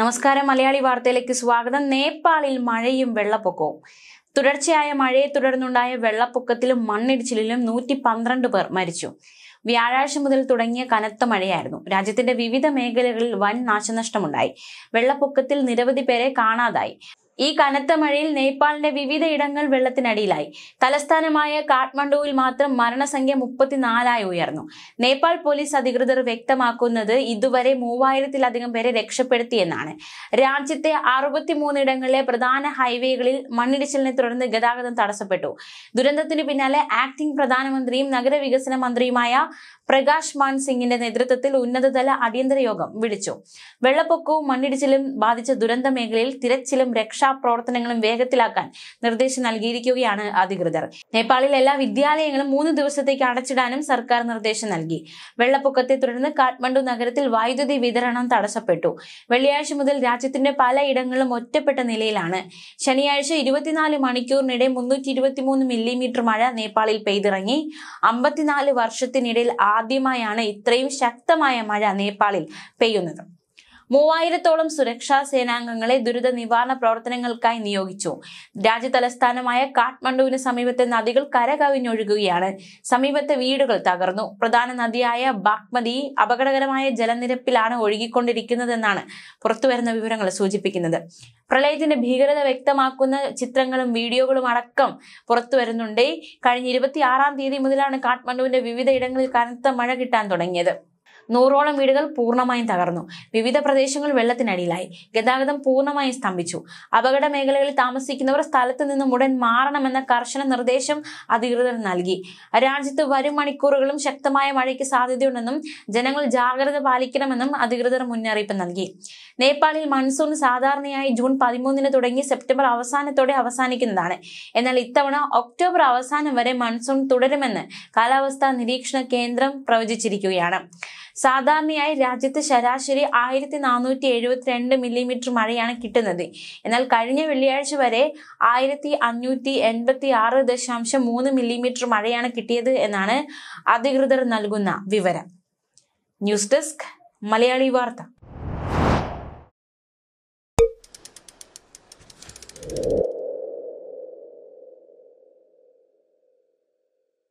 നമസ്കാരം മലയാളി വാർത്തയിലേക്ക് സ്വാഗതം നേപ്പാളിൽ മഴയും വെള്ളപ്പൊക്കവും തുടർച്ചയായ മഴയെ തുടർന്നുണ്ടായ വെള്ളപ്പൊക്കത്തിലും മണ്ണിടിച്ചിലും നൂറ്റി പന്ത്രണ്ട് പേർ മരിച്ചു വ്യാഴാഴ്ച മുതൽ തുടങ്ങിയ കനത്ത മഴയായിരുന്നു രാജ്യത്തിന്റെ വിവിധ മേഖലകളിൽ വൻ നാശനഷ്ടമുണ്ടായി വെള്ളപ്പൊക്കത്തിൽ നിരവധി പേരെ കാണാതായി ഈ കനത്ത മഴയിൽ നേപ്പാളിന്റെ ഇടങ്ങൾ വെള്ളത്തിനടിയിലായി തലസ്ഥാനമായ കാഠ്മണ്ഡുവിൽ മാത്രം മരണസംഖ്യ മുപ്പത്തിനാലായി ഉയർന്നു നേപ്പാൾ പോലീസ് അധികൃതർ വ്യക്തമാക്കുന്നത് ഇതുവരെ മൂവായിരത്തിലധികം പേരെ രക്ഷപ്പെടുത്തിയെന്നാണ് രാജ്യത്തെ അറുപത്തിമൂന്നിടങ്ങളിലെ പ്രധാന ഹൈവേകളിൽ മണ്ണിടിച്ചിലിനെ തുടർന്ന് ഗതാഗതം തടസ്സപ്പെട്ടു ദുരന്തത്തിന് പിന്നാലെ ആക്ടിംഗ് പ്രധാനമന്ത്രിയും നഗരവികസന മന്ത്രിയുമായ പ്രകാശ് മാൻ സിംഗിന്റെ നേതൃത്വത്തിൽ ഉന്നതതല അടിയന്തര യോഗം വിളിച്ചു വെള്ളപ്പൊക്കവും മണ്ണിടിച്ചിലും ബാധിച്ച ദുരന്ത മേഖലയിൽ തിരച്ചിലും രക്ഷാപ്രവർത്തനങ്ങളും വേഗത്തിലാക്കാൻ നിർദ്ദേശം നൽകിയിരിക്കുകയാണ് അധികൃതർ നേപ്പാളിൽ എല്ലാ വിദ്യാലയങ്ങളും മൂന്ന് ദിവസത്തേക്ക് അടച്ചിടാനും സർക്കാർ നിർദ്ദേശം നൽകി വെള്ളപ്പൊക്കത്തെ തുടർന്ന് കാഠ്മണ്ഡു നഗരത്തിൽ വൈദ്യുതി വിതരണം തടസ്സപ്പെട്ടു വെള്ളിയാഴ്ച മുതൽ രാജ്യത്തിന്റെ പലയിടങ്ങളിലും ഒറ്റപ്പെട്ട നിലയിലാണ് ശനിയാഴ്ച ഇരുപത്തിനാല് മണിക്കൂറിനിടെ മുന്നൂറ്റി ഇരുപത്തിമൂന്ന് മില്ലിമീറ്റർ മഴ നേപ്പാളിൽ പെയ്തിറങ്ങി അമ്പത്തിനാല് വർഷത്തിനിടയിൽ ആദ്യമായാണ് ഇത്രയും ശക്തമായ മഴ നേപ്പാളിൽ പെയ്യുന്നത് മൂവായിരത്തോളം സുരക്ഷാ സേനാംഗങ്ങളെ ദുരിത നിവാരണ പ്രവർത്തനങ്ങൾക്കായി നിയോഗിച്ചു രാജ്യ തലസ്ഥാനമായ കാഠ്മണ്ഡുവിന് സമീപത്തെ നദികൾ കരകവിഞ്ഞൊഴുകുകയാണ് സമീപത്തെ വീടുകൾ തകർന്നു പ്രധാന നദിയായ ബാഗ്മതി അപകടകരമായ ജലനിരപ്പിലാണ് ഒഴുകിക്കൊണ്ടിരിക്കുന്നതെന്നാണ് പുറത്തുവരുന്ന വിവരങ്ങൾ സൂചിപ്പിക്കുന്നത് പ്രളയത്തിന്റെ ഭീകരത വ്യക്തമാക്കുന്ന ചിത്രങ്ങളും വീഡിയോകളും അടക്കം പുറത്തു വരുന്നുണ്ട് കഴിഞ്ഞ ആറാം തീയതി മുതലാണ് കാഠ്മണ്ഡുവിന്റെ വിവിധ ഇടങ്ങളിൽ കനത്ത മഴ കിട്ടാൻ തുടങ്ങിയത് നൂറോളം വീടുകൾ പൂർണ്ണമായും തകർന്നു വിവിധ പ്രദേശങ്ങൾ വെള്ളത്തിനടിയിലായി ഗതാഗതം പൂർണ്ണമായും സ്തംഭിച്ചു അപകട മേഖലകളിൽ താമസിക്കുന്നവർ സ്ഥലത്ത് നിന്നും ഉടൻ മാറണമെന്ന കർശന നിർദ്ദേശം അധികൃതർ നൽകി രാജ്യത്ത് വരും മണിക്കൂറുകളും ശക്തമായ മഴയ്ക്ക് സാധ്യതയുണ്ടെന്നും ജനങ്ങൾ ജാഗ്രത പാലിക്കണമെന്നും അധികൃതർ മുന്നറിയിപ്പ് നൽകി നേപ്പാളിൽ മൺസൂൺ സാധാരണയായി ജൂൺ പതിമൂന്നിന് തുടങ്ങി സെപ്റ്റംബർ അവസാനത്തോടെ അവസാനിക്കുന്നതാണ് എന്നാൽ ഇത്തവണ ഒക്ടോബർ അവസാനം വരെ മൺസൂൺ തുടരുമെന്ന് കാലാവസ്ഥാ നിരീക്ഷണ കേന്ദ്രം പ്രവചിച്ചിരിക്കുകയാണ് സാധാരണയായി രാജ്യത്ത് ശരാശരി ആയിരത്തി നാനൂറ്റി എഴുപത്തിരണ്ട് മില്ലിമീറ്റർ മഴയാണ് കിട്ടുന്നത് എന്നാൽ കഴിഞ്ഞ വെള്ളിയാഴ്ച വരെ ആയിരത്തി അഞ്ഞൂറ്റി എൺപത്തി ആറ് ദശാംശം മൂന്ന് മില്ലിമീറ്റർ മഴയാണ് കിട്ടിയത് എന്നാണ് അധികൃതർ നൽകുന്ന വിവരം ന്യൂസ് ഡെസ്ക് മലയാളി വാർത്ത